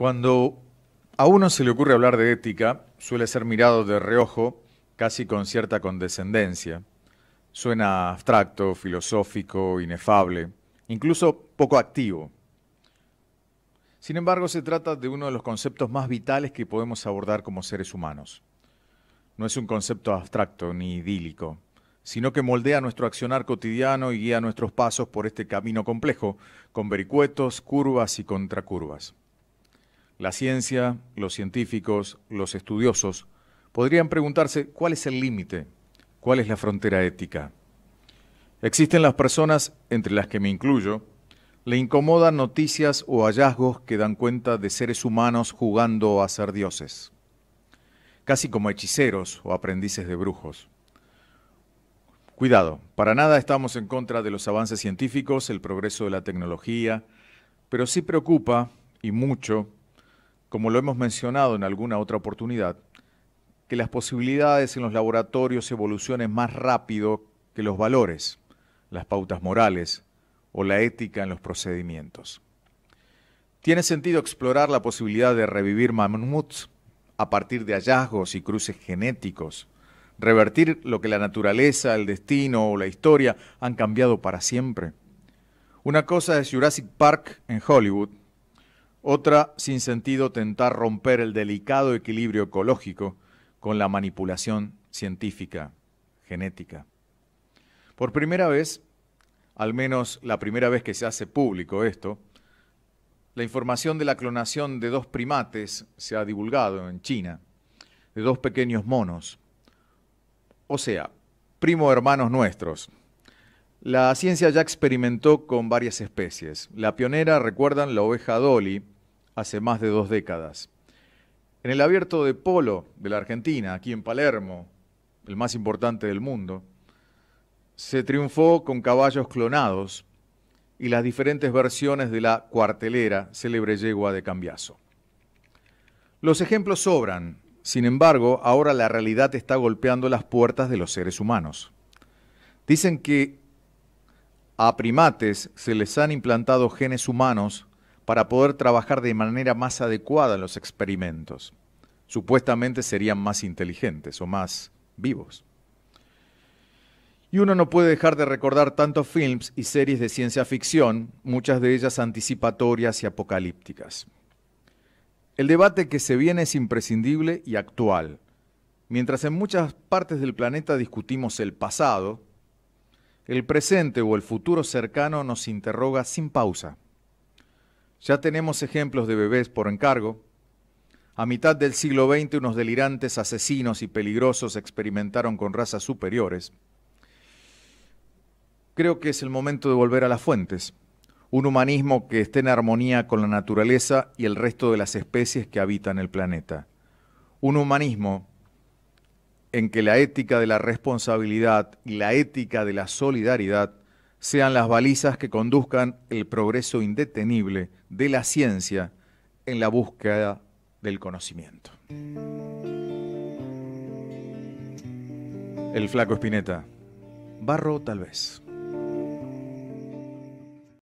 Cuando a uno se le ocurre hablar de ética, suele ser mirado de reojo, casi con cierta condescendencia. Suena abstracto, filosófico, inefable, incluso poco activo. Sin embargo, se trata de uno de los conceptos más vitales que podemos abordar como seres humanos. No es un concepto abstracto ni idílico, sino que moldea nuestro accionar cotidiano y guía nuestros pasos por este camino complejo, con vericuetos, curvas y contracurvas. La ciencia, los científicos, los estudiosos podrían preguntarse cuál es el límite, cuál es la frontera ética. Existen las personas, entre las que me incluyo, le incomodan noticias o hallazgos que dan cuenta de seres humanos jugando a ser dioses, casi como hechiceros o aprendices de brujos. Cuidado, para nada estamos en contra de los avances científicos, el progreso de la tecnología, pero sí preocupa, y mucho, como lo hemos mencionado en alguna otra oportunidad, que las posibilidades en los laboratorios evolucionen más rápido que los valores, las pautas morales o la ética en los procedimientos. Tiene sentido explorar la posibilidad de revivir mamuts a partir de hallazgos y cruces genéticos, revertir lo que la naturaleza, el destino o la historia han cambiado para siempre. Una cosa es Jurassic Park en Hollywood otra, sin sentido, tentar romper el delicado equilibrio ecológico con la manipulación científica genética. Por primera vez, al menos la primera vez que se hace público esto, la información de la clonación de dos primates se ha divulgado en China, de dos pequeños monos, o sea, primo hermanos nuestros, la ciencia ya experimentó con varias especies. La pionera, recuerdan, la oveja Dolly, hace más de dos décadas. En el abierto de polo de la Argentina, aquí en Palermo, el más importante del mundo, se triunfó con caballos clonados y las diferentes versiones de la cuartelera, célebre yegua de Cambiazo. Los ejemplos sobran, sin embargo, ahora la realidad está golpeando las puertas de los seres humanos. Dicen que a primates se les han implantado genes humanos para poder trabajar de manera más adecuada en los experimentos. Supuestamente serían más inteligentes o más vivos. Y uno no puede dejar de recordar tantos films y series de ciencia ficción, muchas de ellas anticipatorias y apocalípticas. El debate que se viene es imprescindible y actual. Mientras en muchas partes del planeta discutimos el pasado, el presente o el futuro cercano nos interroga sin pausa. Ya tenemos ejemplos de bebés por encargo. A mitad del siglo XX unos delirantes asesinos y peligrosos experimentaron con razas superiores. Creo que es el momento de volver a las fuentes, un humanismo que esté en armonía con la naturaleza y el resto de las especies que habitan el planeta. Un humanismo en que la ética de la responsabilidad y la ética de la solidaridad sean las balizas que conduzcan el progreso indetenible de la ciencia en la búsqueda del conocimiento. El flaco Espineta. Barro tal vez.